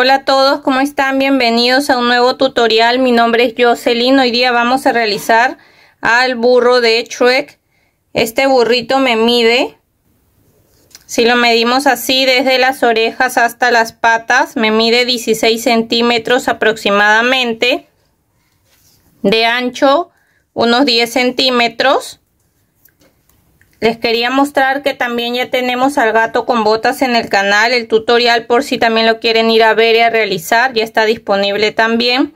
Hola a todos, ¿cómo están? Bienvenidos a un nuevo tutorial. Mi nombre es Jocelyn. Hoy día vamos a realizar al burro de Shrek. Este burrito me mide. Si lo medimos así desde las orejas hasta las patas, me mide 16 centímetros aproximadamente. De ancho, unos 10 centímetros. Les quería mostrar que también ya tenemos al gato con botas en el canal. El tutorial por si también lo quieren ir a ver y a realizar. Ya está disponible también.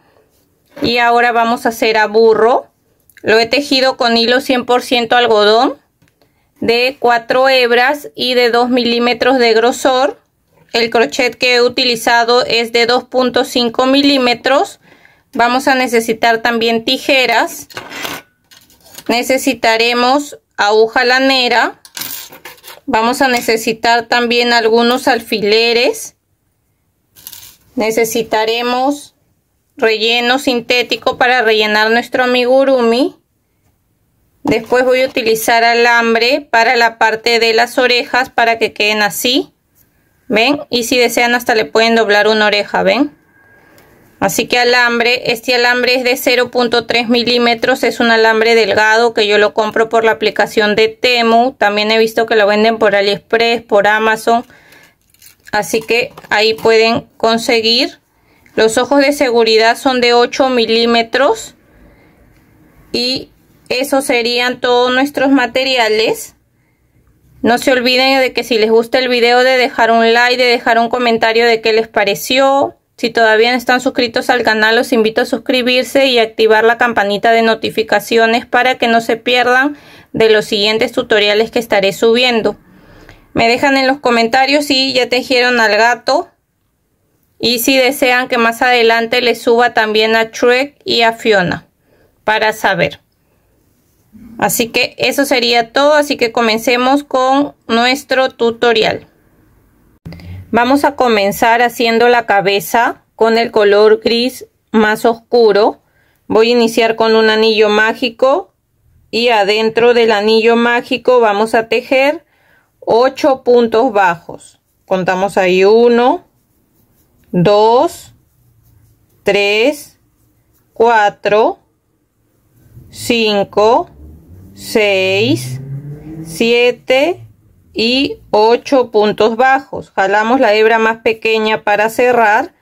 Y ahora vamos a hacer a burro. Lo he tejido con hilo 100% algodón. De 4 hebras y de 2 milímetros de grosor. El crochet que he utilizado es de 2.5 milímetros. Vamos a necesitar también tijeras. Necesitaremos aguja lanera. Vamos a necesitar también algunos alfileres. Necesitaremos relleno sintético para rellenar nuestro amigurumi. Después voy a utilizar alambre para la parte de las orejas para que queden así. ¿Ven? Y si desean hasta le pueden doblar una oreja, ¿ven? Así que alambre, este alambre es de 0.3 milímetros, es un alambre delgado que yo lo compro por la aplicación de Temu. También he visto que lo venden por AliExpress, por Amazon. Así que ahí pueden conseguir. Los ojos de seguridad son de 8 milímetros. Y esos serían todos nuestros materiales. No se olviden de que si les gusta el video de dejar un like, de dejar un comentario de qué les pareció si todavía no están suscritos al canal, los invito a suscribirse y activar la campanita de notificaciones para que no se pierdan de los siguientes tutoriales que estaré subiendo. Me dejan en los comentarios si ya tejieron al gato y si desean que más adelante les suba también a Shrek y a Fiona para saber. Así que eso sería todo, así que comencemos con nuestro tutorial. Vamos a comenzar haciendo la cabeza con el color gris más oscuro. Voy a iniciar con un anillo mágico y adentro del anillo mágico vamos a tejer 8 puntos bajos. Contamos ahí 1, 2, 3, 4, 5, 6, 7, y 8 puntos bajos. Jalamos la hebra más pequeña para cerrar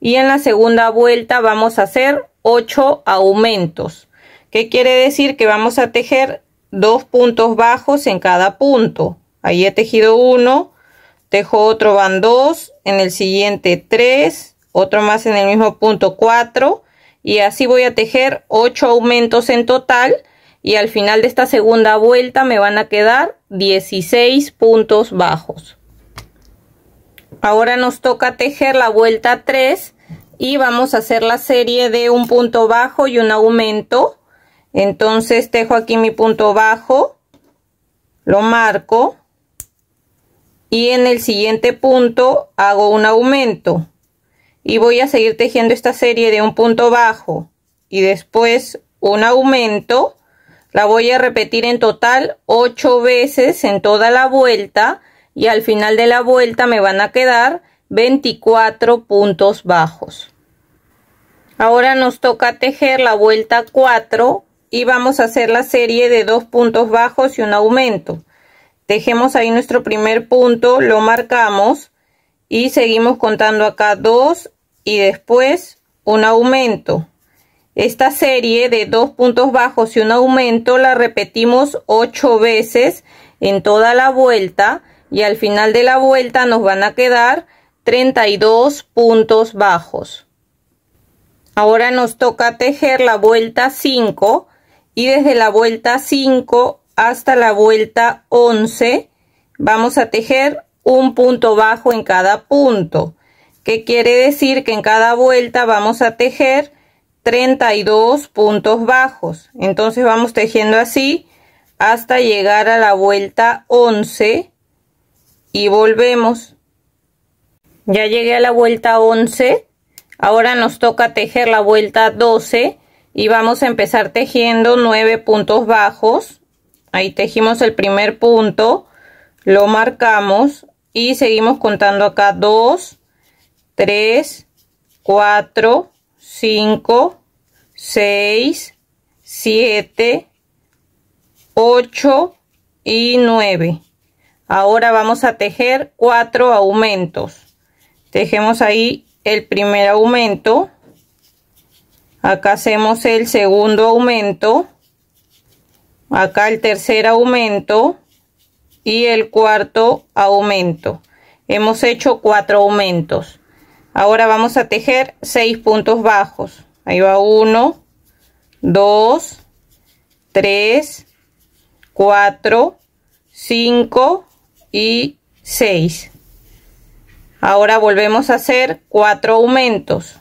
y en la segunda vuelta vamos a hacer 8 aumentos. ¿Qué quiere decir? Que vamos a tejer dos puntos bajos en cada punto. Ahí he tejido uno, tejo otro van dos en el siguiente 3, otro más en el mismo punto 4 y así voy a tejer 8 aumentos en total y al final de esta segunda vuelta me van a quedar 16 puntos bajos. Ahora nos toca tejer la vuelta 3 y vamos a hacer la serie de un punto bajo y un aumento. Entonces tejo aquí mi punto bajo, lo marco y en el siguiente punto hago un aumento. Y voy a seguir tejiendo esta serie de un punto bajo y después un aumento la voy a repetir en total 8 veces en toda la vuelta y al final de la vuelta me van a quedar 24 puntos bajos. Ahora nos toca tejer la vuelta 4 y vamos a hacer la serie de dos puntos bajos y un aumento. Tejemos ahí nuestro primer punto, lo marcamos y seguimos contando acá 2 y después un aumento. Esta serie de dos puntos bajos y un aumento la repetimos ocho veces en toda la vuelta y al final de la vuelta nos van a quedar 32 puntos bajos. Ahora nos toca tejer la vuelta 5 y desde la vuelta 5 hasta la vuelta 11 vamos a tejer un punto bajo en cada punto. que quiere decir? Que en cada vuelta vamos a tejer 32 puntos bajos. Entonces vamos tejiendo así hasta llegar a la vuelta 11 y volvemos. Ya llegué a la vuelta 11. Ahora nos toca tejer la vuelta 12 y vamos a empezar tejiendo 9 puntos bajos. Ahí tejimos el primer punto, lo marcamos y seguimos contando acá 2, 3, 4, 5, 6, 7, 8 y 9. Ahora vamos a tejer 4 aumentos. Tejemos ahí el primer aumento. Acá hacemos el segundo aumento. Acá el tercer aumento. Y el cuarto aumento. Hemos hecho 4 aumentos ahora vamos a tejer 6 puntos bajos ahí va 1 2 3 4 5 y 6 ahora volvemos a hacer 4 aumentos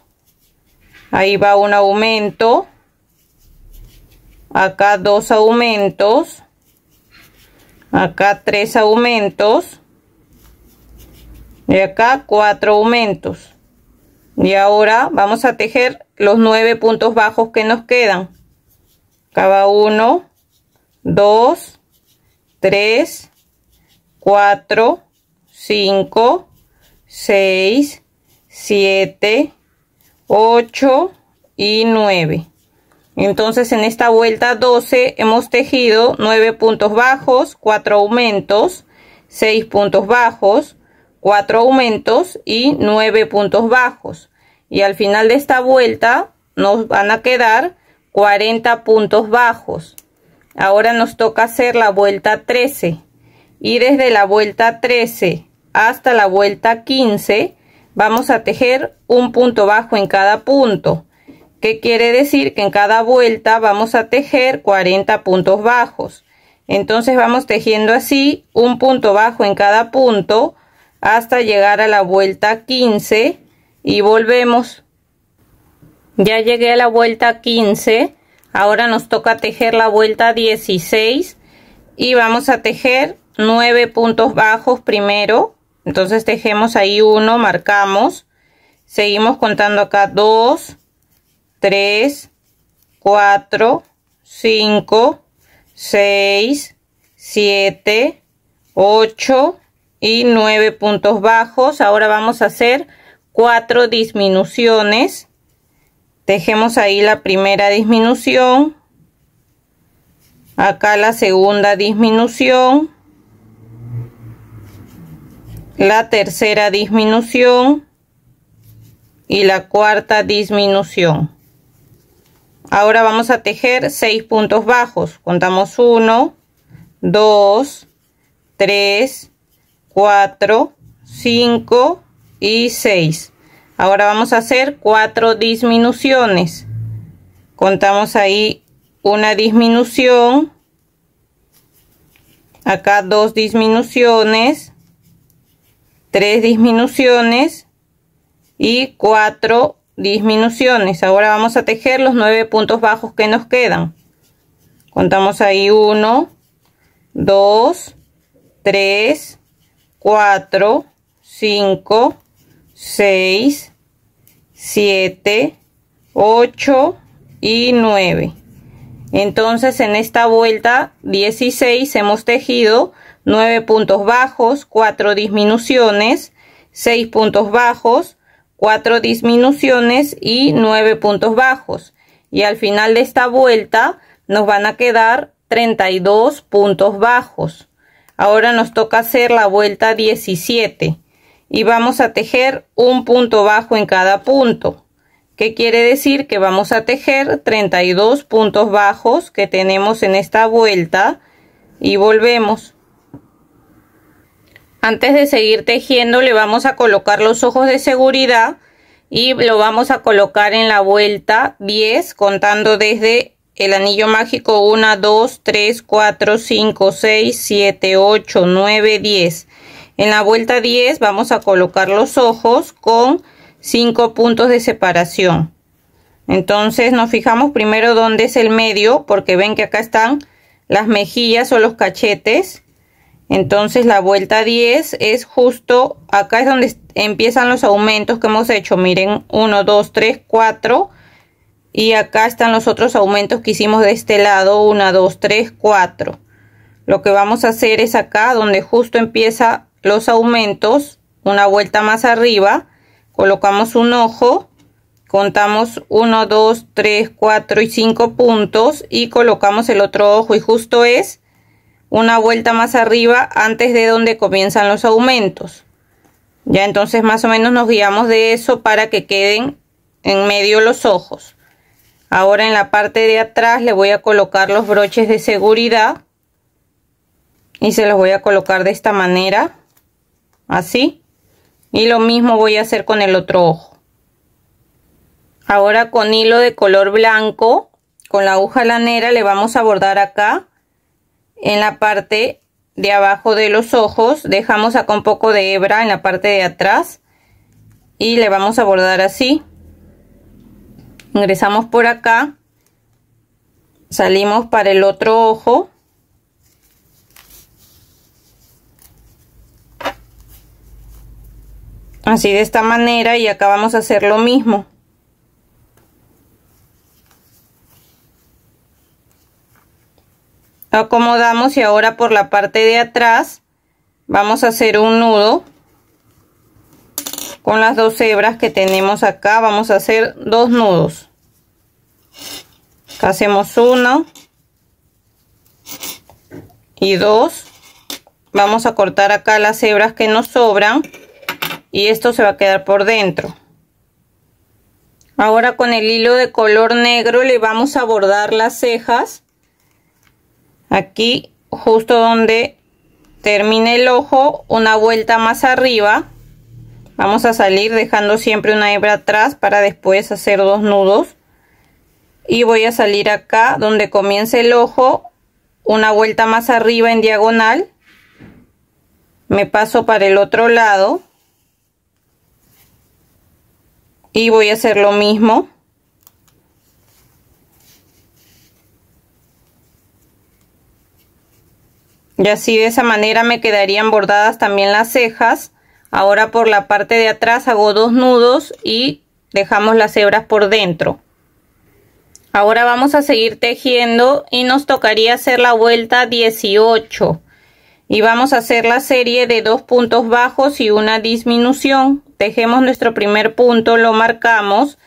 ahí va un aumento acá dos aumentos acá tres aumentos y acá cuatro aumentos y ahora vamos a tejer los nueve puntos bajos que nos quedan cada uno 2 3 4 5 6 7 8 y 9 entonces en esta vuelta 12 hemos tejido 9 puntos bajos 4 aumentos 6 puntos bajos 4 aumentos y 9 puntos bajos. Y al final de esta vuelta nos van a quedar 40 puntos bajos. Ahora nos toca hacer la vuelta 13. Y desde la vuelta 13 hasta la vuelta 15 vamos a tejer un punto bajo en cada punto. ¿Qué quiere decir? Que en cada vuelta vamos a tejer 40 puntos bajos. Entonces vamos tejiendo así un punto bajo en cada punto hasta llegar a la vuelta 15 y volvemos ya llegué a la vuelta 15 ahora nos toca tejer la vuelta 16 y vamos a tejer 9 puntos bajos primero entonces tejemos ahí uno marcamos seguimos contando acá 2 3 4 5 6 7 8 y 9 puntos bajos. Ahora vamos a hacer cuatro disminuciones. tejemos ahí la primera disminución. Acá la segunda disminución. La tercera disminución. Y la cuarta disminución. Ahora vamos a tejer 6 puntos bajos. Contamos 1, 2, 3, 4, 5 y 6. Ahora vamos a hacer cuatro disminuciones. Contamos ahí una disminución. Acá dos disminuciones. Tres disminuciones. Y cuatro disminuciones. Ahora vamos a tejer los nueve puntos bajos que nos quedan. Contamos ahí uno, dos, tres, 4, 5, 6, 7, 8 y 9. Entonces en esta vuelta 16 hemos tejido 9 puntos bajos, 4 disminuciones, 6 puntos bajos, 4 disminuciones y 9 puntos bajos. Y al final de esta vuelta nos van a quedar 32 puntos bajos. Ahora nos toca hacer la vuelta 17 y vamos a tejer un punto bajo en cada punto. ¿Qué quiere decir? Que vamos a tejer 32 puntos bajos que tenemos en esta vuelta y volvemos. Antes de seguir tejiendo le vamos a colocar los ojos de seguridad y lo vamos a colocar en la vuelta 10 contando desde el anillo mágico 1, 2, 3, 4, 5, 6, 7, 8, 9, 10. En la vuelta 10 vamos a colocar los ojos con 5 puntos de separación. Entonces nos fijamos primero dónde es el medio porque ven que acá están las mejillas o los cachetes. Entonces la vuelta 10 es justo, acá es donde empiezan los aumentos que hemos hecho. Miren, 1, 2, 3, 4, y acá están los otros aumentos que hicimos de este lado 1 2 3 4 lo que vamos a hacer es acá donde justo empieza los aumentos una vuelta más arriba colocamos un ojo contamos 1 2 3 4 y 5 puntos y colocamos el otro ojo y justo es una vuelta más arriba antes de donde comienzan los aumentos ya entonces más o menos nos guiamos de eso para que queden en medio los ojos Ahora en la parte de atrás le voy a colocar los broches de seguridad. Y se los voy a colocar de esta manera. Así. Y lo mismo voy a hacer con el otro ojo. Ahora con hilo de color blanco, con la aguja lanera le vamos a bordar acá en la parte de abajo de los ojos. Dejamos acá un poco de hebra en la parte de atrás y le vamos a bordar así ingresamos por acá salimos para el otro ojo así de esta manera y acá vamos a hacer lo mismo acomodamos y ahora por la parte de atrás vamos a hacer un nudo con las dos hebras que tenemos acá vamos a hacer dos nudos hacemos uno y dos vamos a cortar acá las hebras que nos sobran y esto se va a quedar por dentro ahora con el hilo de color negro le vamos a bordar las cejas aquí justo donde termina el ojo una vuelta más arriba vamos a salir dejando siempre una hebra atrás para después hacer dos nudos y voy a salir acá donde comienza el ojo una vuelta más arriba en diagonal me paso para el otro lado y voy a hacer lo mismo y así de esa manera me quedarían bordadas también las cejas Ahora por la parte de atrás hago dos nudos y dejamos las hebras por dentro. Ahora vamos a seguir tejiendo y nos tocaría hacer la vuelta 18 y vamos a hacer la serie de dos puntos bajos y una disminución. Tejemos nuestro primer punto, lo marcamos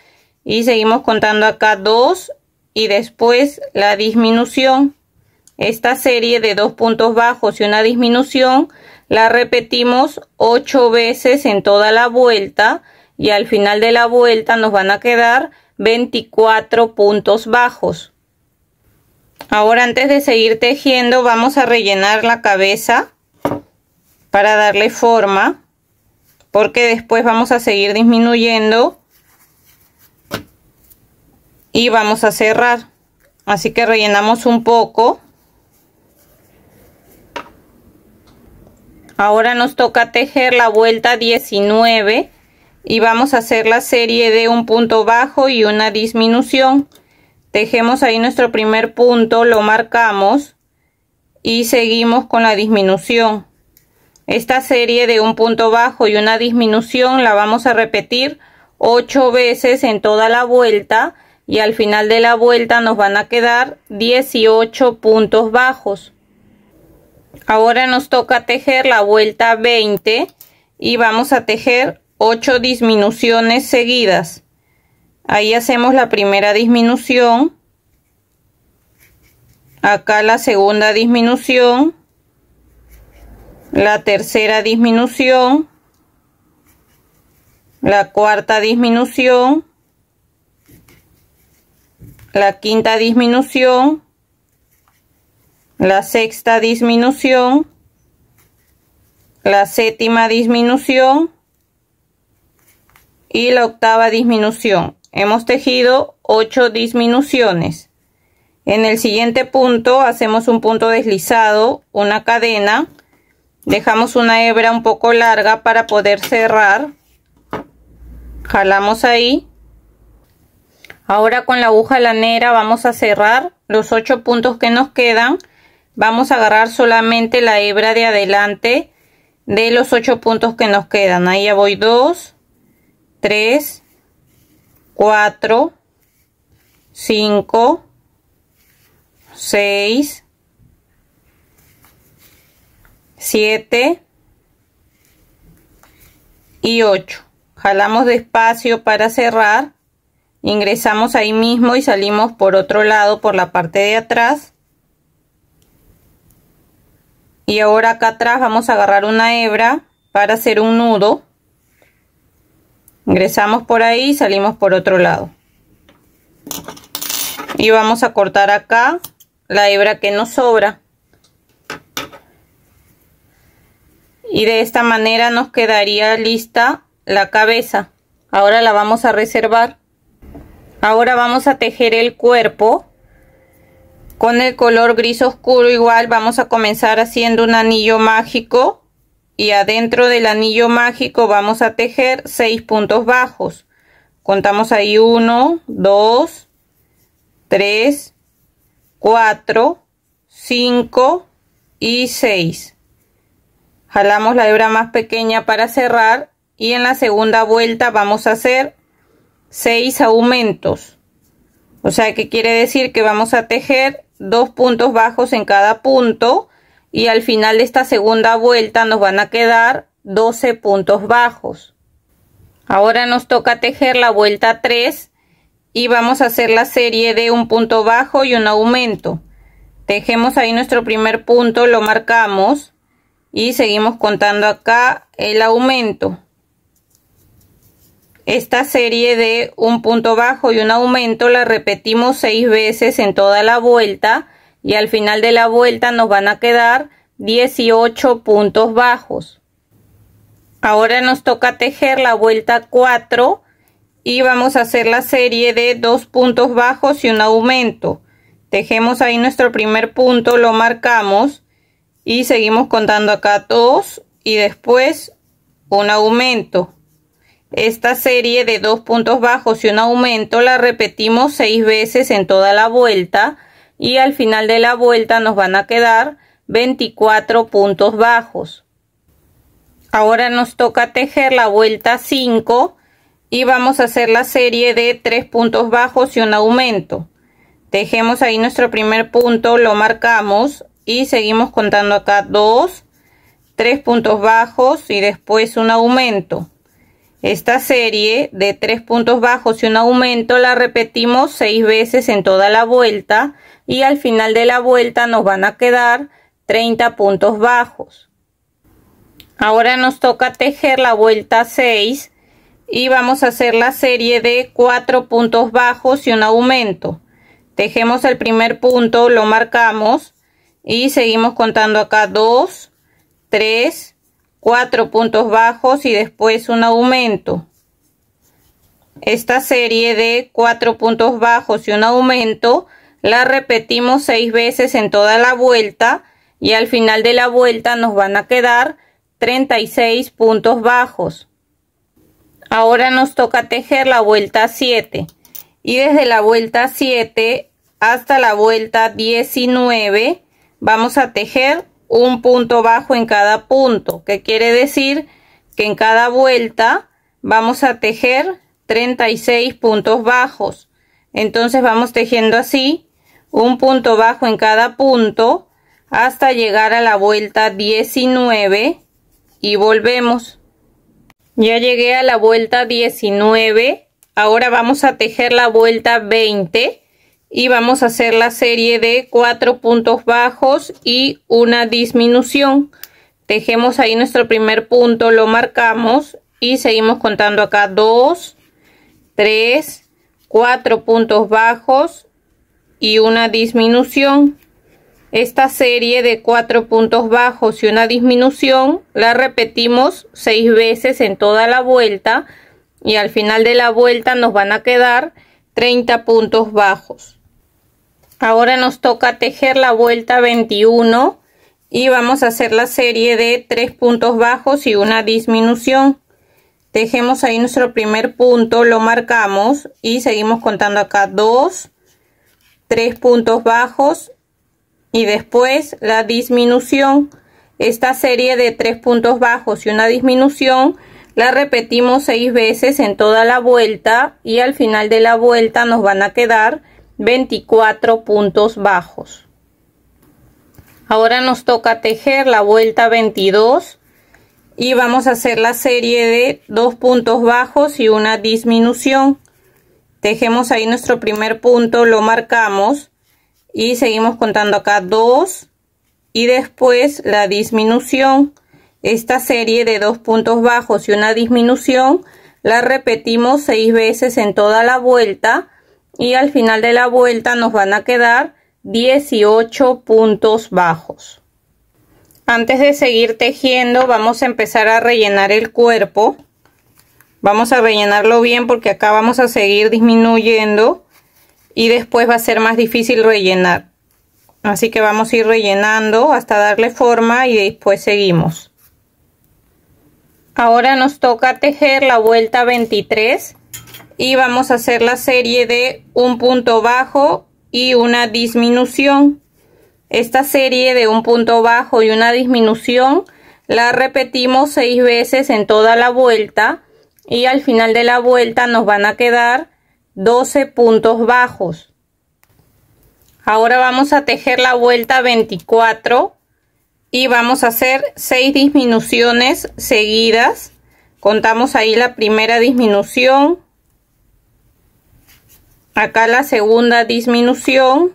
y seguimos contando acá dos y después la disminución. Esta serie de dos puntos bajos y una disminución la repetimos ocho veces en toda la vuelta y al final de la vuelta nos van a quedar 24 puntos bajos. Ahora antes de seguir tejiendo vamos a rellenar la cabeza para darle forma porque después vamos a seguir disminuyendo y vamos a cerrar. Así que rellenamos un poco. ahora nos toca tejer la vuelta 19 y vamos a hacer la serie de un punto bajo y una disminución tejemos ahí nuestro primer punto lo marcamos y seguimos con la disminución esta serie de un punto bajo y una disminución la vamos a repetir 8 veces en toda la vuelta y al final de la vuelta nos van a quedar 18 puntos bajos ahora nos toca tejer la vuelta 20 y vamos a tejer ocho disminuciones seguidas ahí hacemos la primera disminución acá la segunda disminución la tercera disminución la cuarta disminución la quinta disminución la sexta disminución, la séptima disminución y la octava disminución. Hemos tejido ocho disminuciones. En el siguiente punto hacemos un punto deslizado, una cadena, dejamos una hebra un poco larga para poder cerrar, jalamos ahí. Ahora con la aguja lanera vamos a cerrar los ocho puntos que nos quedan vamos a agarrar solamente la hebra de adelante de los ocho puntos que nos quedan ahí ya voy 2 3 4 5 6 7 y 8 jalamos despacio para cerrar ingresamos ahí mismo y salimos por otro lado por la parte de atrás y ahora acá atrás vamos a agarrar una hebra para hacer un nudo ingresamos por ahí y salimos por otro lado y vamos a cortar acá la hebra que nos sobra y de esta manera nos quedaría lista la cabeza ahora la vamos a reservar ahora vamos a tejer el cuerpo con el color gris oscuro igual vamos a comenzar haciendo un anillo mágico y adentro del anillo mágico vamos a tejer seis puntos bajos contamos ahí 1 2 3 4 5 y 6 jalamos la hebra más pequeña para cerrar y en la segunda vuelta vamos a hacer 6 aumentos o sea que quiere decir que vamos a tejer dos puntos bajos en cada punto y al final de esta segunda vuelta nos van a quedar 12 puntos bajos. Ahora nos toca tejer la vuelta 3 y vamos a hacer la serie de un punto bajo y un aumento. Tejemos ahí nuestro primer punto, lo marcamos y seguimos contando acá el aumento. Esta serie de un punto bajo y un aumento la repetimos seis veces en toda la vuelta y al final de la vuelta nos van a quedar 18 puntos bajos. Ahora nos toca tejer la vuelta 4 y vamos a hacer la serie de dos puntos bajos y un aumento. Tejemos ahí nuestro primer punto, lo marcamos y seguimos contando acá dos y después un aumento. Esta serie de dos puntos bajos y un aumento la repetimos seis veces en toda la vuelta y al final de la vuelta nos van a quedar 24 puntos bajos. Ahora nos toca tejer la vuelta 5 y vamos a hacer la serie de tres puntos bajos y un aumento. Tejemos ahí nuestro primer punto, lo marcamos y seguimos contando acá dos tres puntos bajos y después un aumento. Esta serie de tres puntos bajos y un aumento la repetimos seis veces en toda la vuelta y al final de la vuelta nos van a quedar 30 puntos bajos. Ahora nos toca tejer la vuelta 6 y vamos a hacer la serie de cuatro puntos bajos y un aumento. Tejemos el primer punto, lo marcamos y seguimos contando acá 2, 3, cuatro puntos bajos y después un aumento esta serie de cuatro puntos bajos y un aumento la repetimos seis veces en toda la vuelta y al final de la vuelta nos van a quedar 36 puntos bajos ahora nos toca tejer la vuelta 7 y desde la vuelta 7 hasta la vuelta 19 vamos a tejer un punto bajo en cada punto, que quiere decir que en cada vuelta vamos a tejer 36 puntos bajos. Entonces vamos tejiendo así un punto bajo en cada punto hasta llegar a la vuelta 19 y volvemos. Ya llegué a la vuelta 19, ahora vamos a tejer la vuelta 20 y vamos a hacer la serie de cuatro puntos bajos y una disminución tejemos ahí nuestro primer punto lo marcamos y seguimos contando acá 2 3 4 puntos bajos y una disminución esta serie de cuatro puntos bajos y una disminución la repetimos seis veces en toda la vuelta y al final de la vuelta nos van a quedar 30 puntos bajos ahora nos toca tejer la vuelta 21 y vamos a hacer la serie de tres puntos bajos y una disminución tejemos ahí nuestro primer punto lo marcamos y seguimos contando acá dos tres puntos bajos y después la disminución esta serie de tres puntos bajos y una disminución la repetimos seis veces en toda la vuelta y al final de la vuelta nos van a quedar 24 puntos bajos ahora nos toca tejer la vuelta 22 y vamos a hacer la serie de dos puntos bajos y una disminución tejemos ahí nuestro primer punto lo marcamos y seguimos contando acá 2 y después la disminución esta serie de dos puntos bajos y una disminución la repetimos seis veces en toda la vuelta y al final de la vuelta nos van a quedar 18 puntos bajos. Antes de seguir tejiendo vamos a empezar a rellenar el cuerpo. Vamos a rellenarlo bien porque acá vamos a seguir disminuyendo y después va a ser más difícil rellenar. Así que vamos a ir rellenando hasta darle forma y después seguimos. Ahora nos toca tejer la vuelta 23 y vamos a hacer la serie de un punto bajo y una disminución. Esta serie de un punto bajo y una disminución la repetimos seis veces en toda la vuelta y al final de la vuelta nos van a quedar 12 puntos bajos. Ahora vamos a tejer la vuelta 24 y vamos a hacer seis disminuciones seguidas. Contamos ahí la primera disminución, acá la segunda disminución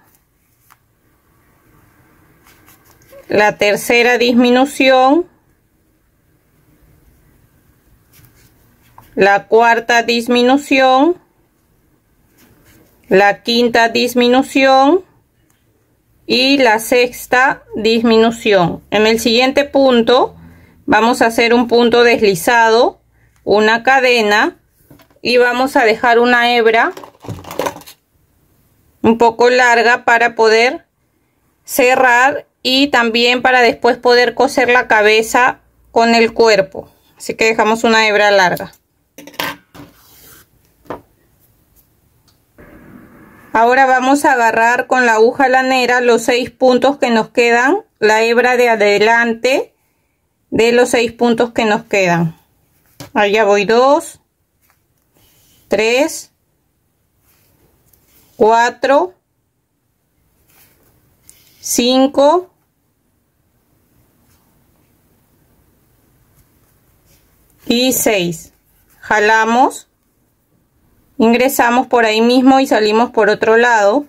la tercera disminución la cuarta disminución la quinta disminución y la sexta disminución en el siguiente punto vamos a hacer un punto deslizado una cadena y vamos a dejar una hebra un poco larga para poder cerrar y también para después poder coser la cabeza con el cuerpo así que dejamos una hebra larga ahora vamos a agarrar con la aguja lanera los seis puntos que nos quedan la hebra de adelante de los seis puntos que nos quedan allá voy dos tres 4, 5, y 6 jalamos ingresamos por ahí mismo y salimos por otro lado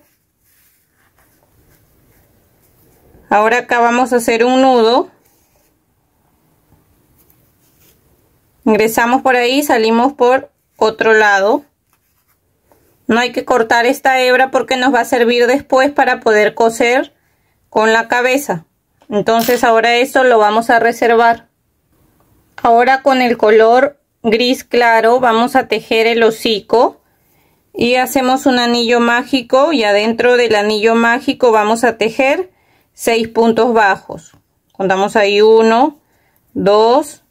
ahora acá vamos a hacer un nudo ingresamos por ahí y salimos por otro lado no hay que cortar esta hebra porque nos va a servir después para poder coser con la cabeza. Entonces ahora eso lo vamos a reservar. Ahora con el color gris claro vamos a tejer el hocico y hacemos un anillo mágico y adentro del anillo mágico vamos a tejer seis puntos bajos. Contamos ahí 1, 2,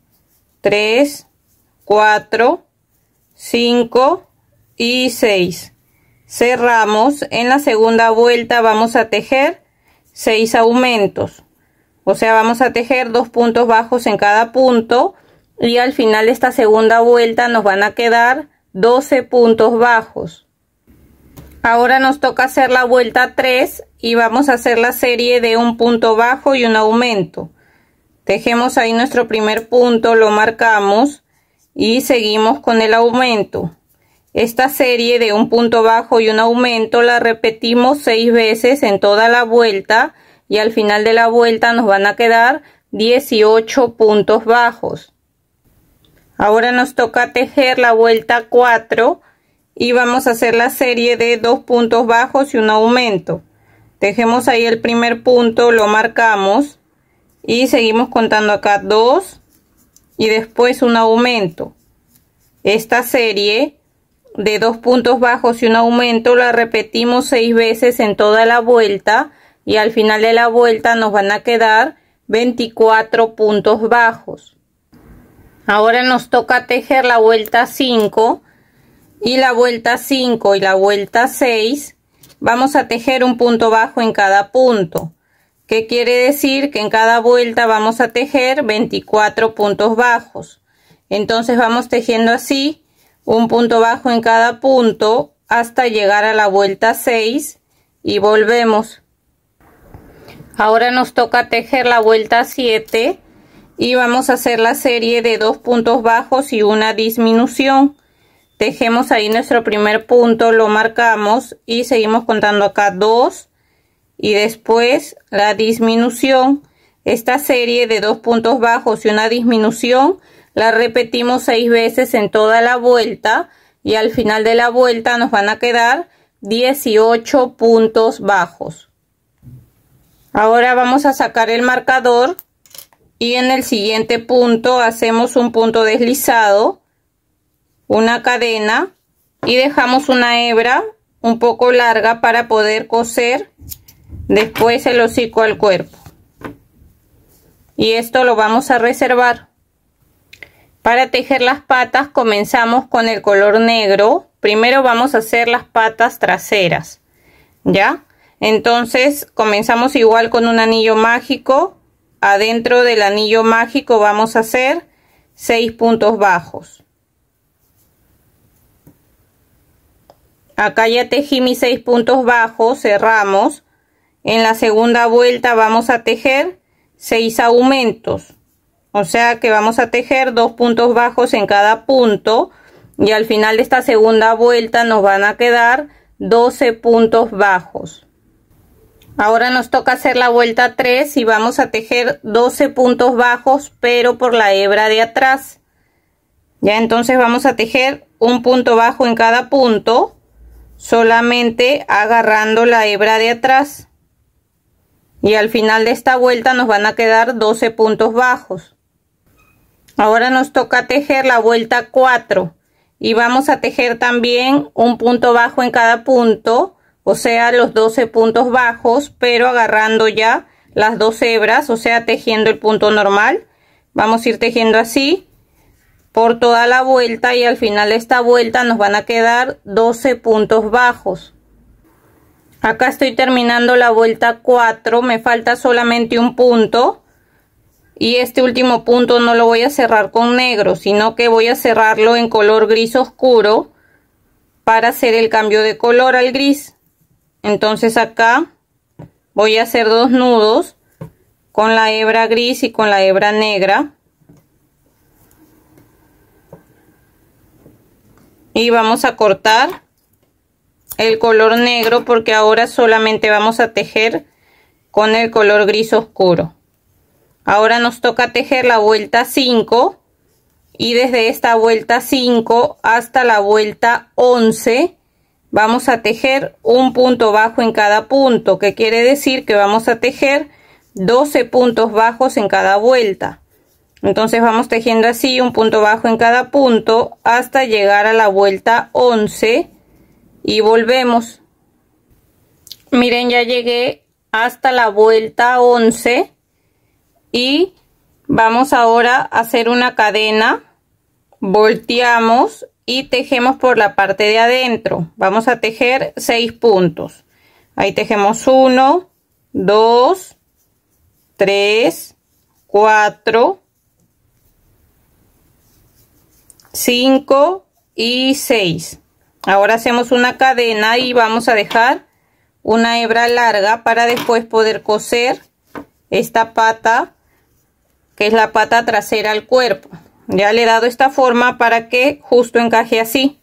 3, 4, 5, y 6 cerramos en la segunda vuelta vamos a tejer seis aumentos o sea vamos a tejer dos puntos bajos en cada punto y al final esta segunda vuelta nos van a quedar 12 puntos bajos ahora nos toca hacer la vuelta 3 y vamos a hacer la serie de un punto bajo y un aumento tejemos ahí nuestro primer punto lo marcamos y seguimos con el aumento esta serie de un punto bajo y un aumento la repetimos seis veces en toda la vuelta y al final de la vuelta nos van a quedar 18 puntos bajos. Ahora nos toca tejer la vuelta 4 y vamos a hacer la serie de dos puntos bajos y un aumento. Tejemos ahí el primer punto, lo marcamos y seguimos contando acá 2 y después un aumento. Esta serie de dos puntos bajos y un aumento la repetimos seis veces en toda la vuelta y al final de la vuelta nos van a quedar 24 puntos bajos ahora nos toca tejer la vuelta 5 y la vuelta 5 y la vuelta 6 vamos a tejer un punto bajo en cada punto que quiere decir que en cada vuelta vamos a tejer 24 puntos bajos entonces vamos tejiendo así un punto bajo en cada punto hasta llegar a la vuelta 6 y volvemos ahora nos toca tejer la vuelta 7 y vamos a hacer la serie de dos puntos bajos y una disminución tejemos ahí nuestro primer punto lo marcamos y seguimos contando acá dos y después la disminución esta serie de dos puntos bajos y una disminución la repetimos seis veces en toda la vuelta y al final de la vuelta nos van a quedar 18 puntos bajos. Ahora vamos a sacar el marcador y en el siguiente punto hacemos un punto deslizado, una cadena y dejamos una hebra un poco larga para poder coser después el hocico al cuerpo. Y esto lo vamos a reservar. Para tejer las patas comenzamos con el color negro. Primero vamos a hacer las patas traseras, ¿ya? Entonces comenzamos igual con un anillo mágico. Adentro del anillo mágico vamos a hacer seis puntos bajos. Acá ya tejí mis seis puntos bajos, cerramos. En la segunda vuelta vamos a tejer seis aumentos o sea que vamos a tejer dos puntos bajos en cada punto y al final de esta segunda vuelta nos van a quedar 12 puntos bajos ahora nos toca hacer la vuelta 3 y vamos a tejer 12 puntos bajos pero por la hebra de atrás ya entonces vamos a tejer un punto bajo en cada punto solamente agarrando la hebra de atrás y al final de esta vuelta nos van a quedar 12 puntos bajos ahora nos toca tejer la vuelta 4 y vamos a tejer también un punto bajo en cada punto o sea los 12 puntos bajos pero agarrando ya las dos hebras o sea tejiendo el punto normal vamos a ir tejiendo así por toda la vuelta y al final de esta vuelta nos van a quedar 12 puntos bajos acá estoy terminando la vuelta 4 me falta solamente un punto y este último punto no lo voy a cerrar con negro sino que voy a cerrarlo en color gris oscuro para hacer el cambio de color al gris entonces acá voy a hacer dos nudos con la hebra gris y con la hebra negra y vamos a cortar el color negro porque ahora solamente vamos a tejer con el color gris oscuro Ahora nos toca tejer la vuelta 5 y desde esta vuelta 5 hasta la vuelta 11 vamos a tejer un punto bajo en cada punto, que quiere decir que vamos a tejer 12 puntos bajos en cada vuelta. Entonces vamos tejiendo así un punto bajo en cada punto hasta llegar a la vuelta 11 y volvemos. Miren, ya llegué hasta la vuelta 11 y vamos ahora a hacer una cadena volteamos y tejemos por la parte de adentro vamos a tejer 6 puntos ahí tejemos 1 2 3 4 5 y 6 ahora hacemos una cadena y vamos a dejar una hebra larga para después poder coser esta pata que es la pata trasera al cuerpo. Ya le he dado esta forma para que justo encaje así,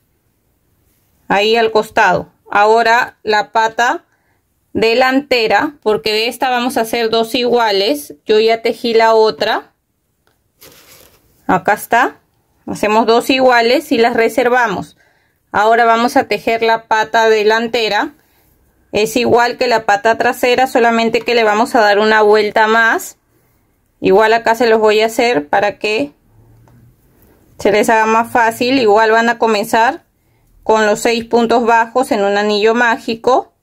ahí al costado. Ahora la pata delantera, porque de esta vamos a hacer dos iguales. Yo ya tejí la otra. Acá está. Hacemos dos iguales y las reservamos. Ahora vamos a tejer la pata delantera. Es igual que la pata trasera, solamente que le vamos a dar una vuelta más igual acá se los voy a hacer para que se les haga más fácil igual van a comenzar con los seis puntos bajos en un anillo mágico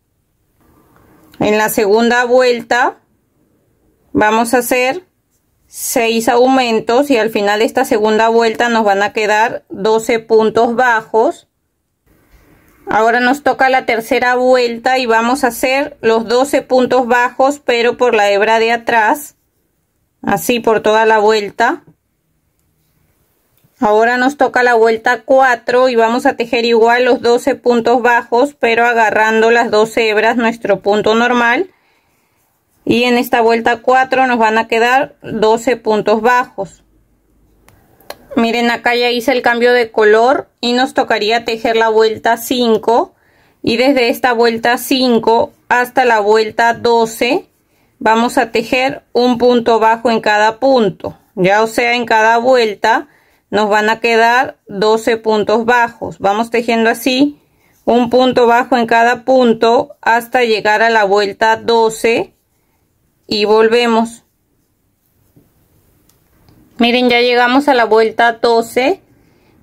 en la segunda vuelta vamos a hacer seis aumentos y al final de esta segunda vuelta nos van a quedar 12 puntos bajos ahora nos toca la tercera vuelta y vamos a hacer los 12 puntos bajos pero por la hebra de atrás así por toda la vuelta ahora nos toca la vuelta 4 y vamos a tejer igual los 12 puntos bajos pero agarrando las dos hebras nuestro punto normal y en esta vuelta 4 nos van a quedar 12 puntos bajos miren acá ya hice el cambio de color y nos tocaría tejer la vuelta 5 y desde esta vuelta 5 hasta la vuelta 12 vamos a tejer un punto bajo en cada punto ya o sea en cada vuelta nos van a quedar 12 puntos bajos vamos tejiendo así un punto bajo en cada punto hasta llegar a la vuelta 12 y volvemos miren ya llegamos a la vuelta 12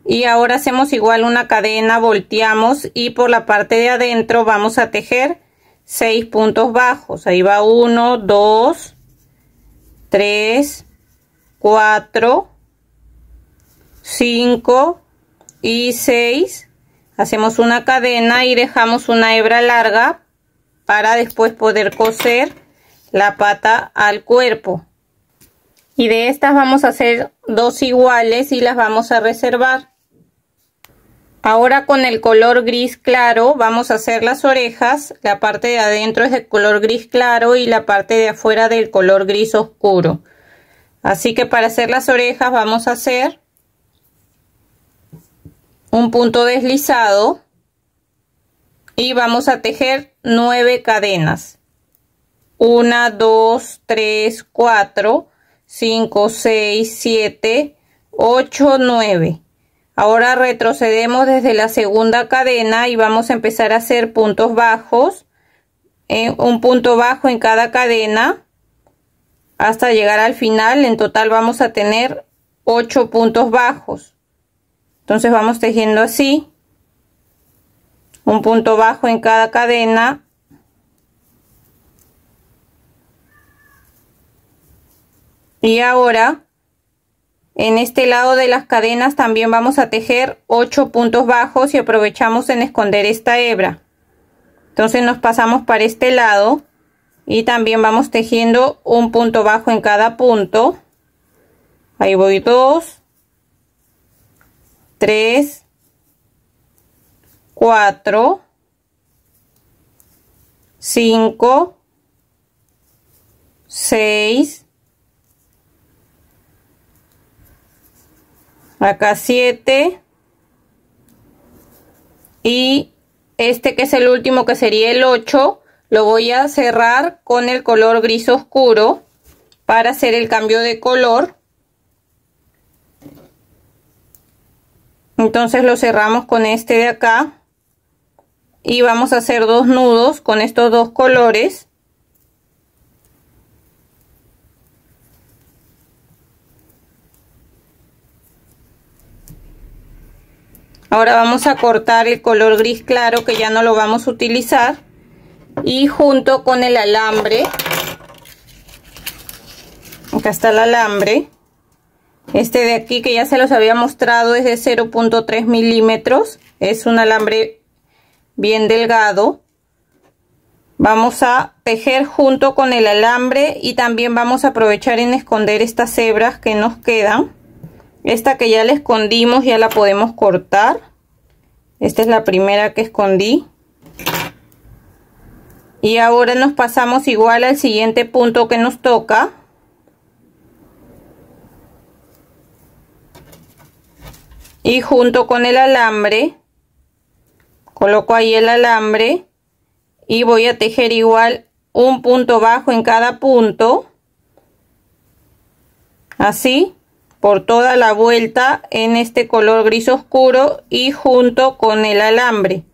y ahora hacemos igual una cadena volteamos y por la parte de adentro vamos a tejer 6 puntos bajos. Ahí va 1, 2, 3, 4, 5 y 6. Hacemos una cadena y dejamos una hebra larga para después poder coser la pata al cuerpo. Y de estas vamos a hacer dos iguales y las vamos a reservar. Ahora con el color gris claro vamos a hacer las orejas, la parte de adentro es de color gris claro y la parte de afuera del color gris oscuro. Así que para hacer las orejas vamos a hacer un punto deslizado y vamos a tejer 9 cadenas. 1, 2, 3, 4, 5, 6, 7, 8, 9. Ahora retrocedemos desde la segunda cadena y vamos a empezar a hacer puntos bajos, en eh, un punto bajo en cada cadena hasta llegar al final. En total vamos a tener 8 puntos bajos. Entonces vamos tejiendo así, un punto bajo en cada cadena. Y ahora en este lado de las cadenas también vamos a tejer 8 puntos bajos y aprovechamos en esconder esta hebra. Entonces nos pasamos para este lado y también vamos tejiendo un punto bajo en cada punto. Ahí voy 2, 3, 4, 5, 6, acá 7 y este que es el último que sería el 8 lo voy a cerrar con el color gris oscuro para hacer el cambio de color entonces lo cerramos con este de acá y vamos a hacer dos nudos con estos dos colores Ahora vamos a cortar el color gris claro que ya no lo vamos a utilizar. Y junto con el alambre, acá está el alambre. Este de aquí que ya se los había mostrado es de 0.3 milímetros. Es un alambre bien delgado. Vamos a tejer junto con el alambre y también vamos a aprovechar en esconder estas hebras que nos quedan esta que ya la escondimos ya la podemos cortar esta es la primera que escondí y ahora nos pasamos igual al siguiente punto que nos toca y junto con el alambre coloco ahí el alambre y voy a tejer igual un punto bajo en cada punto así por toda la vuelta en este color gris oscuro y junto con el alambre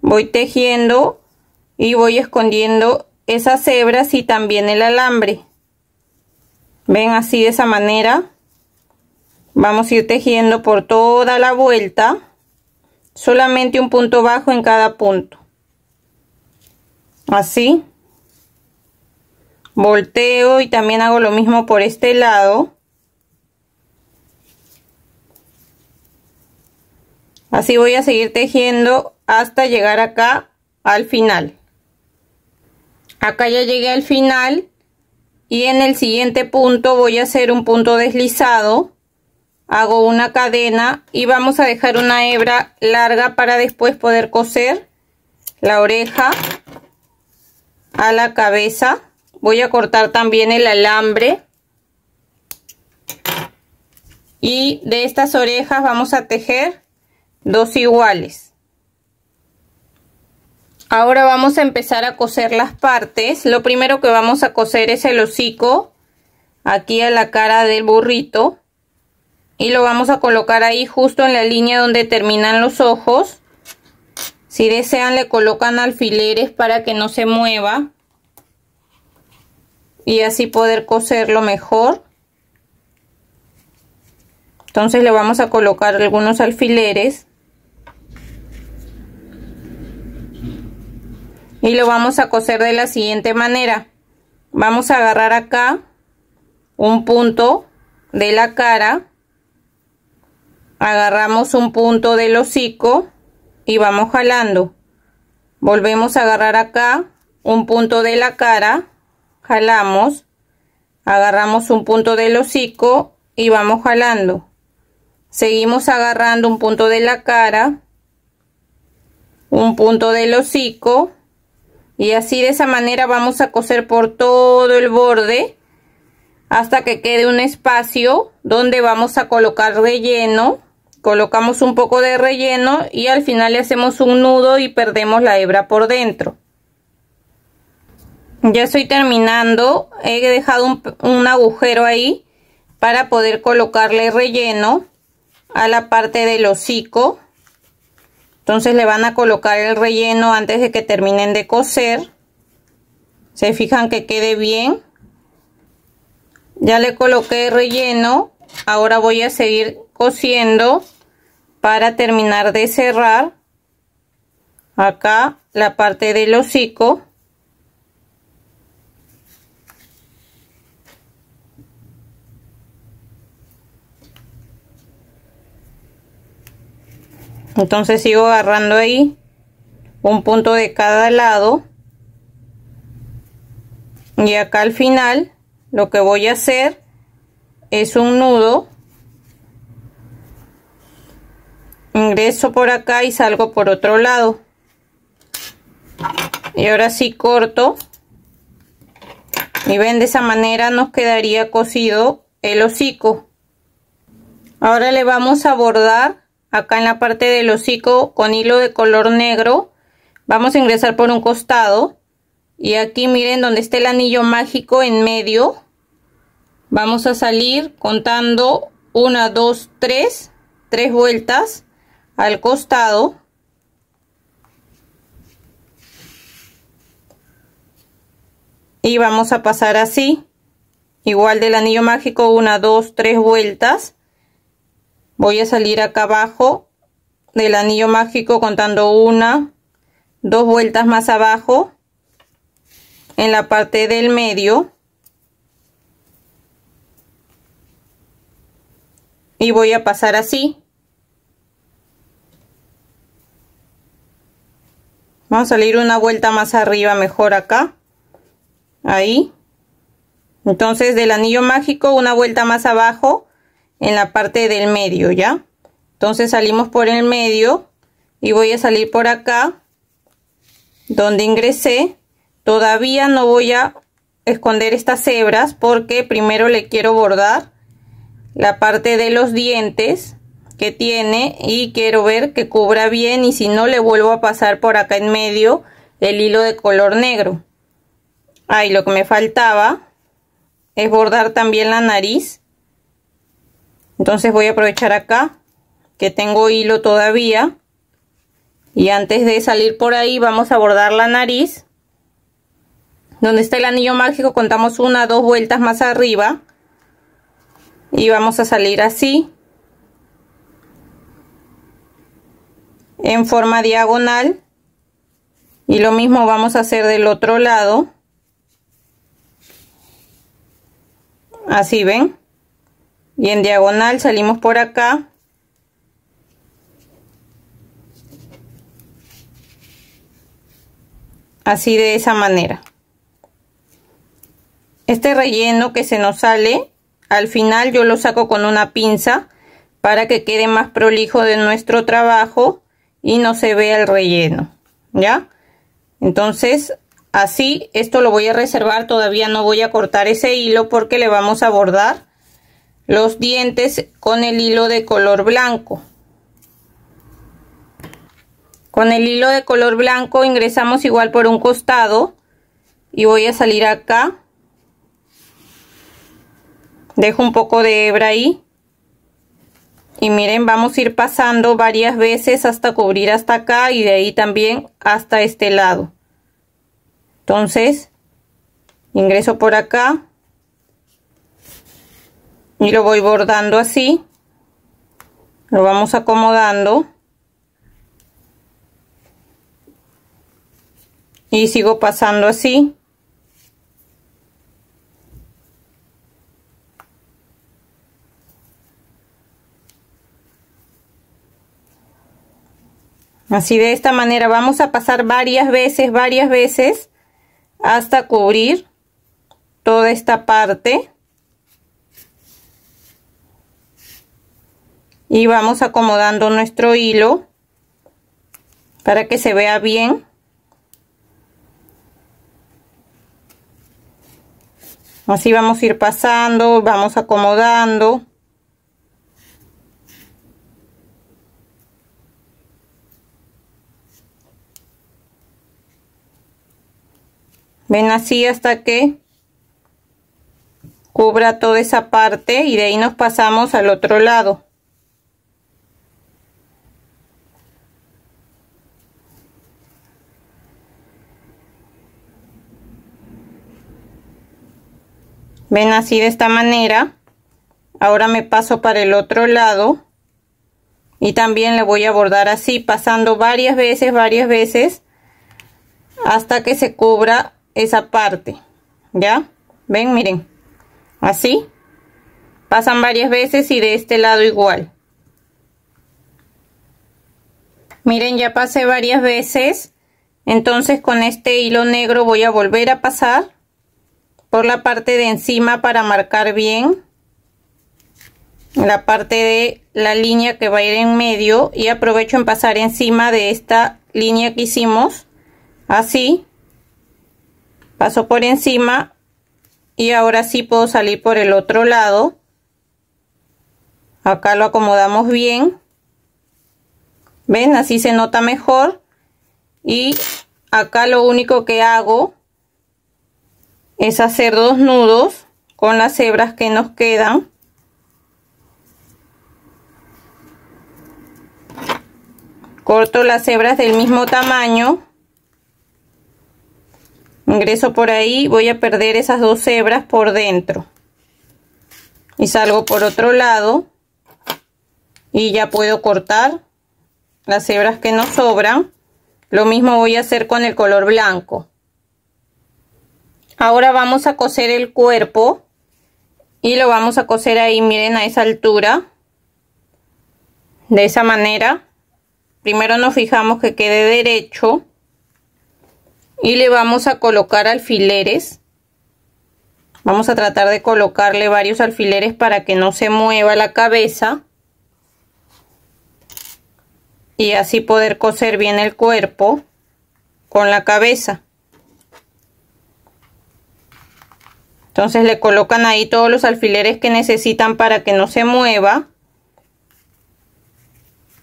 voy tejiendo y voy escondiendo esas hebras y también el alambre ven así de esa manera vamos a ir tejiendo por toda la vuelta solamente un punto bajo en cada punto así volteo y también hago lo mismo por este lado así voy a seguir tejiendo hasta llegar acá al final acá ya llegué al final y en el siguiente punto voy a hacer un punto deslizado hago una cadena y vamos a dejar una hebra larga para después poder coser la oreja a la cabeza voy a cortar también el alambre y de estas orejas vamos a tejer dos iguales ahora vamos a empezar a coser las partes lo primero que vamos a coser es el hocico aquí a la cara del burrito y lo vamos a colocar ahí justo en la línea donde terminan los ojos si desean le colocan alfileres para que no se mueva y así poder coserlo mejor entonces le vamos a colocar algunos alfileres y lo vamos a coser de la siguiente manera vamos a agarrar acá un punto de la cara agarramos un punto del hocico y vamos jalando volvemos a agarrar acá un punto de la cara jalamos agarramos un punto del hocico y vamos jalando seguimos agarrando un punto de la cara un punto del hocico y así de esa manera vamos a coser por todo el borde hasta que quede un espacio donde vamos a colocar relleno colocamos un poco de relleno y al final le hacemos un nudo y perdemos la hebra por dentro ya estoy terminando he dejado un, agujero ahí para poder colocarle relleno a la parte del hocico entonces le van a colocar el relleno antes de que terminen de coser se fijan que quede bien ya le coloqué relleno ahora voy a seguir cosiendo para terminar de cerrar acá la parte del hocico entonces sigo agarrando ahí un punto de cada lado y acá al final lo que voy a hacer es un nudo ingreso por acá y salgo por otro lado y ahora sí corto y ven de esa manera nos quedaría cosido el hocico ahora le vamos a bordar acá en la parte del hocico con hilo de color negro vamos a ingresar por un costado y aquí miren donde está el anillo mágico en medio vamos a salir contando una dos tres tres vueltas al costado y vamos a pasar así igual del anillo mágico una dos tres vueltas voy a salir acá abajo del anillo mágico contando una dos vueltas más abajo en la parte del medio y voy a pasar así vamos a salir una vuelta más arriba mejor acá ahí entonces del anillo mágico una vuelta más abajo en la parte del medio, ¿ya? Entonces salimos por el medio y voy a salir por acá, donde ingresé. Todavía no voy a esconder estas hebras porque primero le quiero bordar la parte de los dientes que tiene y quiero ver que cubra bien y si no le vuelvo a pasar por acá en medio el hilo de color negro. Ahí lo que me faltaba es bordar también la nariz entonces voy a aprovechar acá que tengo hilo todavía y antes de salir por ahí vamos a bordar la nariz donde está el anillo mágico contamos una dos vueltas más arriba y vamos a salir así en forma diagonal y lo mismo vamos a hacer del otro lado así ven y en diagonal salimos por acá así de esa manera este relleno que se nos sale al final yo lo saco con una pinza para que quede más prolijo de nuestro trabajo y no se vea el relleno ya entonces así esto lo voy a reservar todavía no voy a cortar ese hilo porque le vamos a bordar los dientes con el hilo de color blanco. Con el hilo de color blanco ingresamos igual por un costado y voy a salir acá. Dejo un poco de hebra ahí. Y miren, vamos a ir pasando varias veces hasta cubrir hasta acá y de ahí también hasta este lado. Entonces, ingreso por acá y lo voy bordando así lo vamos acomodando y sigo pasando así así de esta manera vamos a pasar varias veces varias veces hasta cubrir toda esta parte y vamos acomodando nuestro hilo para que se vea bien así vamos a ir pasando vamos acomodando ven así hasta que cubra toda esa parte y de ahí nos pasamos al otro lado ven así de esta manera ahora me paso para el otro lado y también le voy a bordar así pasando varias veces varias veces hasta que se cubra esa parte ya ven miren así pasan varias veces y de este lado igual miren ya pasé varias veces entonces con este hilo negro voy a volver a pasar por la parte de encima para marcar bien la parte de la línea que va a ir en medio y aprovecho en pasar encima de esta línea que hicimos así paso por encima y ahora sí puedo salir por el otro lado acá lo acomodamos bien ven así se nota mejor y acá lo único que hago es hacer dos nudos con las hebras que nos quedan corto las hebras del mismo tamaño ingreso por ahí voy a perder esas dos hebras por dentro y salgo por otro lado y ya puedo cortar las hebras que nos sobran lo mismo voy a hacer con el color blanco Ahora vamos a coser el cuerpo y lo vamos a coser ahí, miren, a esa altura. De esa manera. Primero nos fijamos que quede derecho y le vamos a colocar alfileres. Vamos a tratar de colocarle varios alfileres para que no se mueva la cabeza. Y así poder coser bien el cuerpo con la cabeza. Entonces le colocan ahí todos los alfileres que necesitan para que no se mueva.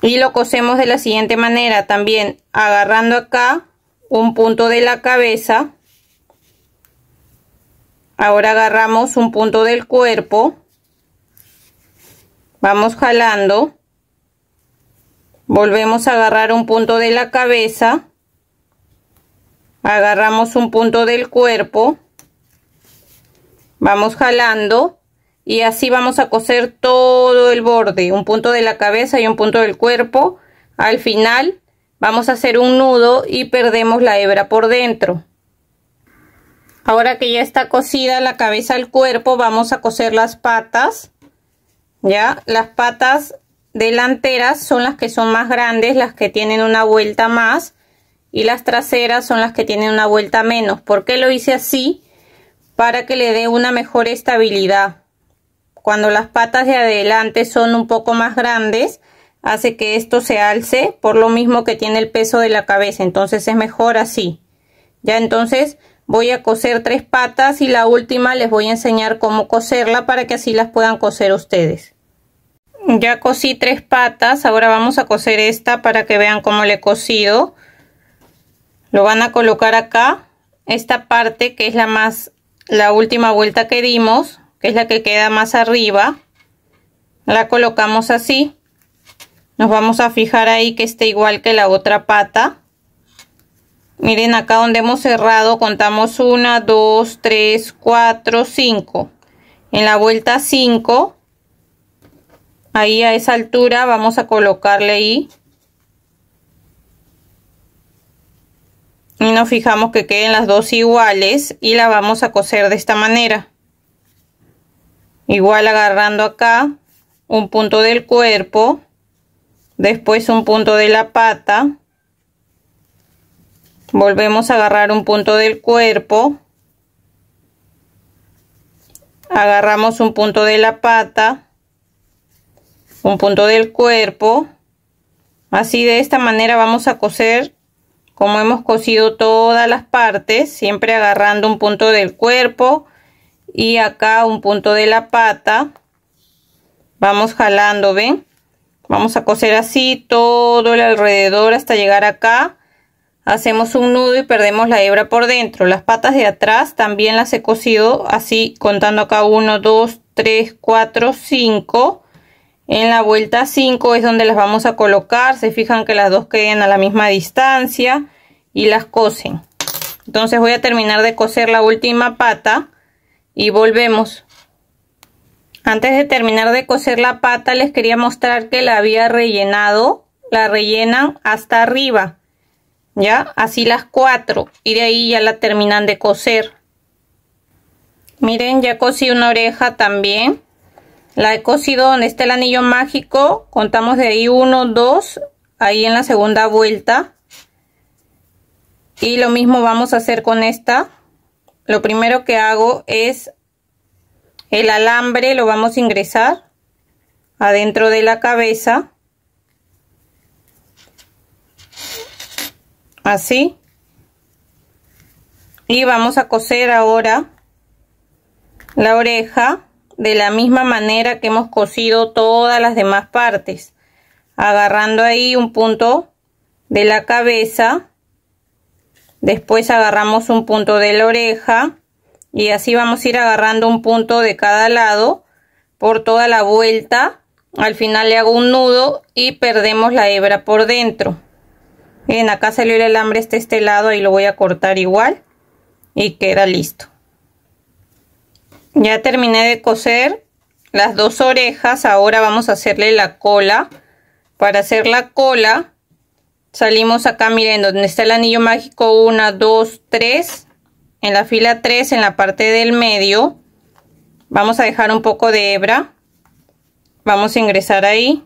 Y lo cosemos de la siguiente manera, también agarrando acá un punto de la cabeza. Ahora agarramos un punto del cuerpo. Vamos jalando. Volvemos a agarrar un punto de la cabeza. Agarramos un punto del cuerpo vamos jalando y así vamos a coser todo el borde un punto de la cabeza y un punto del cuerpo al final vamos a hacer un nudo y perdemos la hebra por dentro ahora que ya está cosida la cabeza al cuerpo vamos a coser las patas ya las patas delanteras son las que son más grandes las que tienen una vuelta más y las traseras son las que tienen una vuelta menos ¿por qué lo hice así? para que le dé una mejor estabilidad. Cuando las patas de adelante son un poco más grandes, hace que esto se alce por lo mismo que tiene el peso de la cabeza. Entonces es mejor así. Ya entonces voy a coser tres patas y la última les voy a enseñar cómo coserla para que así las puedan coser ustedes. Ya cosí tres patas, ahora vamos a coser esta para que vean cómo le he cosido. Lo van a colocar acá, esta parte que es la más la última vuelta que dimos, que es la que queda más arriba, la colocamos así. Nos vamos a fijar ahí que esté igual que la otra pata. Miren acá donde hemos cerrado contamos una dos tres cuatro 5. En la vuelta 5, ahí a esa altura vamos a colocarle ahí y nos fijamos que queden las dos iguales y la vamos a coser de esta manera igual agarrando acá un punto del cuerpo después un punto de la pata volvemos a agarrar un punto del cuerpo agarramos un punto de la pata un punto del cuerpo así de esta manera vamos a coser como hemos cosido todas las partes, siempre agarrando un punto del cuerpo y acá un punto de la pata, vamos jalando, ¿ven? Vamos a coser así todo el alrededor hasta llegar acá. Hacemos un nudo y perdemos la hebra por dentro. Las patas de atrás también las he cosido así, contando acá 1, 2, 3, 4, 5 en la vuelta 5 es donde las vamos a colocar. Se fijan que las dos queden a la misma distancia y las cosen. Entonces voy a terminar de coser la última pata y volvemos. Antes de terminar de coser la pata les quería mostrar que la había rellenado. La rellenan hasta arriba. ¿Ya? Así las cuatro. Y de ahí ya la terminan de coser. Miren, ya cosí una oreja también. La he cosido donde está el anillo mágico. Contamos de ahí uno, dos Ahí en la segunda vuelta. Y lo mismo vamos a hacer con esta. Lo primero que hago es el alambre lo vamos a ingresar adentro de la cabeza. Así. Y vamos a coser ahora la oreja de la misma manera que hemos cosido todas las demás partes agarrando ahí un punto de la cabeza después agarramos un punto de la oreja y así vamos a ir agarrando un punto de cada lado por toda la vuelta al final le hago un nudo y perdemos la hebra por dentro en acá salió el alambre este este lado y lo voy a cortar igual y queda listo ya terminé de coser las dos orejas. Ahora vamos a hacerle la cola. Para hacer la cola salimos acá, miren, donde está el anillo mágico 1, 2, 3. En la fila 3, en la parte del medio, vamos a dejar un poco de hebra. Vamos a ingresar ahí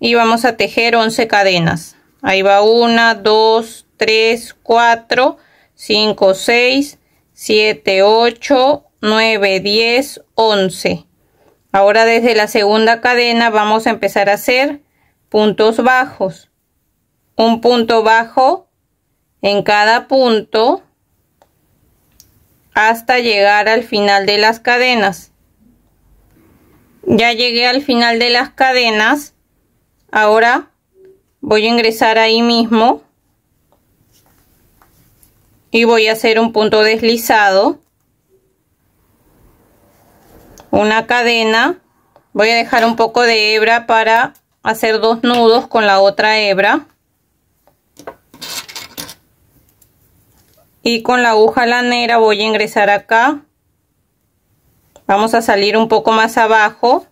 y vamos a tejer 11 cadenas. Ahí va 1, 2, 3, 4, 5, 6, 7, 8, 9, 10, 11. Ahora desde la segunda cadena vamos a empezar a hacer puntos bajos. Un punto bajo en cada punto hasta llegar al final de las cadenas. Ya llegué al final de las cadenas. Ahora voy a ingresar ahí mismo y voy a hacer un punto deslizado una cadena voy a dejar un poco de hebra para hacer dos nudos con la otra hebra y con la aguja lanera voy a ingresar acá vamos a salir un poco más abajo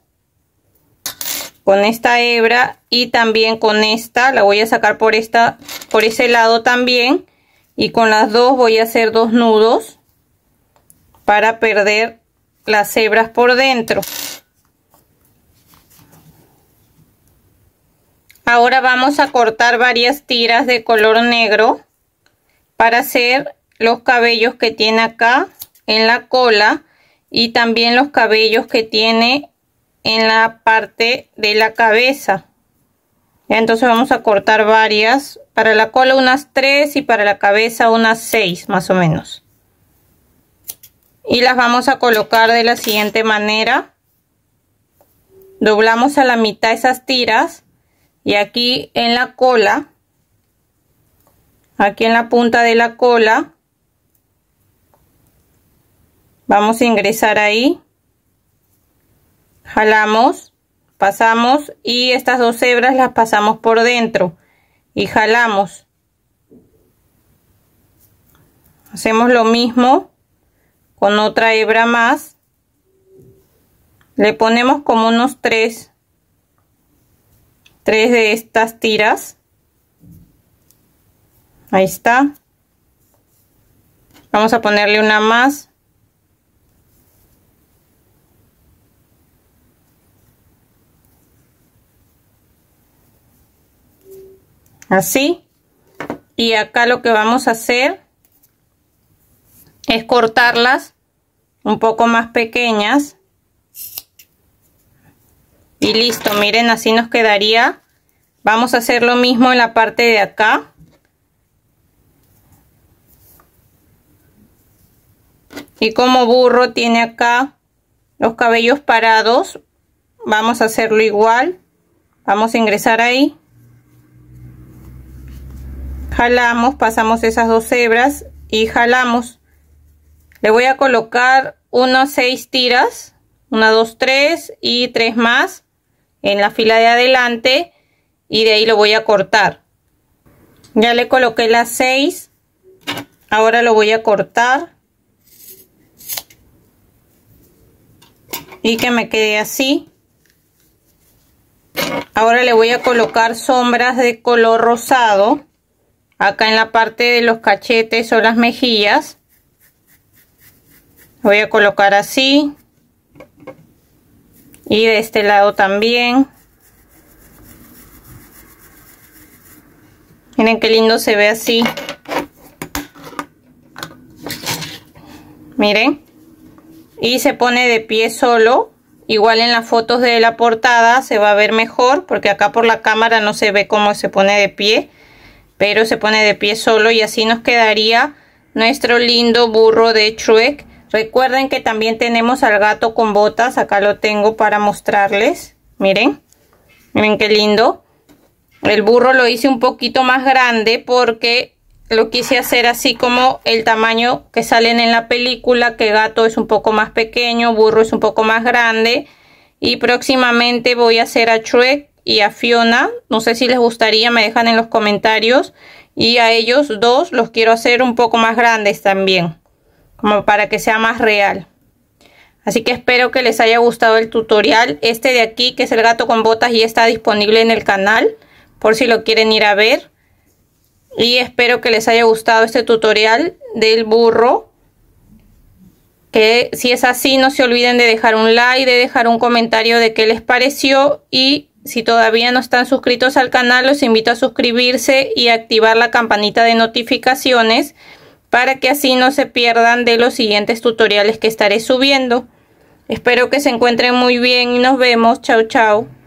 con esta hebra y también con esta la voy a sacar por esta por ese lado también y con las dos voy a hacer dos nudos para perder las hebras por dentro. Ahora vamos a cortar varias tiras de color negro para hacer los cabellos que tiene acá en la cola y también los cabellos que tiene en la parte de la cabeza. entonces vamos a cortar varias, para la cola unas tres y para la cabeza unas 6 más o menos y las vamos a colocar de la siguiente manera doblamos a la mitad esas tiras y aquí en la cola aquí en la punta de la cola vamos a ingresar ahí jalamos pasamos y estas dos hebras las pasamos por dentro y jalamos hacemos lo mismo con otra hebra más le ponemos como unos tres tres de estas tiras ahí está vamos a ponerle una más así y acá lo que vamos a hacer es cortarlas un poco más pequeñas y listo miren así nos quedaría vamos a hacer lo mismo en la parte de acá y como burro tiene acá los cabellos parados vamos a hacerlo igual vamos a ingresar ahí jalamos pasamos esas dos hebras y jalamos le voy a colocar unas 6 tiras, 1, dos, tres y tres más en la fila de adelante y de ahí lo voy a cortar. Ya le coloqué las 6, ahora lo voy a cortar y que me quede así. Ahora le voy a colocar sombras de color rosado acá en la parte de los cachetes o las mejillas voy a colocar así y de este lado también miren qué lindo se ve así miren y se pone de pie solo igual en las fotos de la portada se va a ver mejor porque acá por la cámara no se ve cómo se pone de pie pero se pone de pie solo y así nos quedaría nuestro lindo burro de Truex Recuerden que también tenemos al gato con botas. Acá lo tengo para mostrarles. Miren. Miren qué lindo. El burro lo hice un poquito más grande porque lo quise hacer así como el tamaño que salen en la película. Que gato es un poco más pequeño, burro es un poco más grande. Y próximamente voy a hacer a Shrek y a Fiona. No sé si les gustaría, me dejan en los comentarios. Y a ellos dos los quiero hacer un poco más grandes también como para que sea más real. Así que espero que les haya gustado el tutorial. Este de aquí, que es el gato con botas, ya está disponible en el canal, por si lo quieren ir a ver. Y espero que les haya gustado este tutorial del burro. Que si es así, no se olviden de dejar un like, de dejar un comentario de qué les pareció. Y si todavía no están suscritos al canal, los invito a suscribirse y activar la campanita de notificaciones para que así no se pierdan de los siguientes tutoriales que estaré subiendo. Espero que se encuentren muy bien y nos vemos. Chau chao.